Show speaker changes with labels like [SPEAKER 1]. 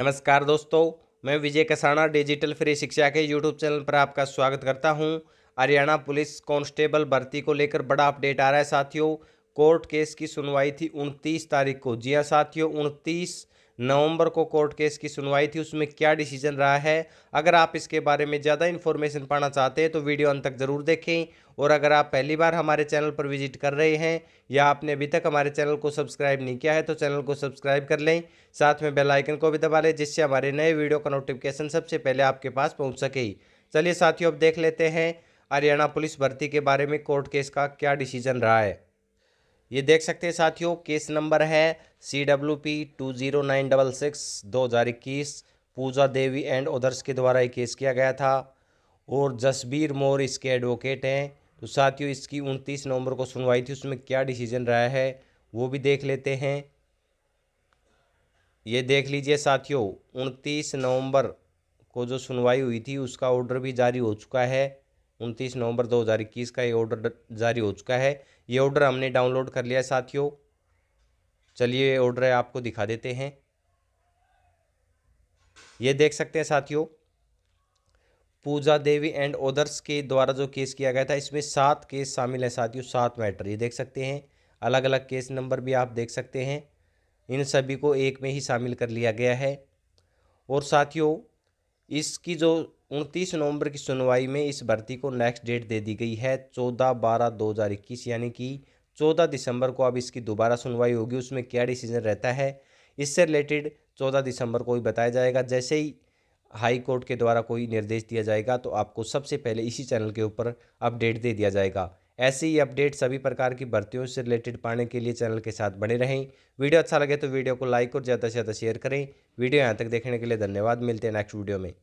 [SPEAKER 1] नमस्कार दोस्तों मैं विजय कसाना डिजिटल फ्री शिक्षा के यूट्यूब चैनल पर आपका स्वागत करता हूं हरियाणा पुलिस कांस्टेबल भर्ती को लेकर बड़ा अपडेट आ रहा है साथियों कोर्ट केस की सुनवाई थी उनतीस तारीख को जी हाँ साथियों उनतीस नवंबर को कोर्ट केस की सुनवाई थी उसमें क्या डिसीजन रहा है अगर आप इसके बारे में ज़्यादा इन्फॉर्मेशन पाना चाहते हैं तो वीडियो अंत तक ज़रूर देखें और अगर आप पहली बार हमारे चैनल पर विजिट कर रहे हैं या आपने अभी तक हमारे चैनल को सब्सक्राइब नहीं किया है तो चैनल को सब्सक्राइब कर लें साथ में बेल आइकन को भी दबा लें जिससे हमारे नए वीडियो का नोटिफिकेशन सबसे पहले आपके पास पहुँच सके चलिए साथियों अब देख लेते हैं हरियाणा पुलिस भर्ती के बारे में कोर्ट केस का क्या डिसीजन रहा है ये देख सकते हैं साथियों केस नंबर है C W P two zero nine double six दो हज़ार इक्कीस पूजा देवी एंड ओदर्स के द्वारा ये केस किया गया था और जसबीर मोर इसके एडवोकेट हैं तो साथियों इसकी उनतीस नवंबर को सुनवाई थी उसमें क्या डिसीजन रहा है वो भी देख लेते हैं ये देख लीजिए साथियों उनतीस नवंबर को जो सुनवाई हुई थी उसका ऑर्डर भी जारी हो चुका है उनतीस नवंबर इक्कीस का ये ऑर्डर जारी हो चुका है ये ऑर्डर हमने डाउनलोड कर लिया है साथियों चलिए ऑर्डर है आपको दिखा देते हैं ये देख सकते हैं साथियों पूजा देवी एंड ओदर्स के द्वारा जो केस किया गया था इसमें सात केस शामिल हैं साथियों सात मैटर ये देख सकते हैं अलग अलग केस नंबर भी आप देख सकते हैं इन सभी को एक में ही शामिल कर लिया गया है और साथियों इसकी जो उनतीस नवंबर की सुनवाई में इस भर्ती को नेक्स्ट डेट दे दी गई है चौदह बारह दो हज़ार इक्कीस यानी कि चौदह दिसंबर को अब इसकी दोबारा सुनवाई होगी उसमें क्या डिसीजन रहता है इससे रिलेटेड चौदह दिसंबर को ही बताया जाएगा जैसे ही हाई कोर्ट के द्वारा कोई निर्देश दिया जाएगा तो आपको सबसे पहले इसी चैनल के ऊपर अपडेट दे दिया जाएगा ऐसे ही अपडेट सभी प्रकार की भर्तियों से रिलेटेड पाने के लिए चैनल के साथ बने रहें वीडियो अच्छा लगे तो वीडियो को लाइक और ज़्यादा से ज़्यादा शेयर करें वीडियो यहाँ तक देखने के लिए धन्यवाद मिलते हैं नेक्स्ट वीडियो में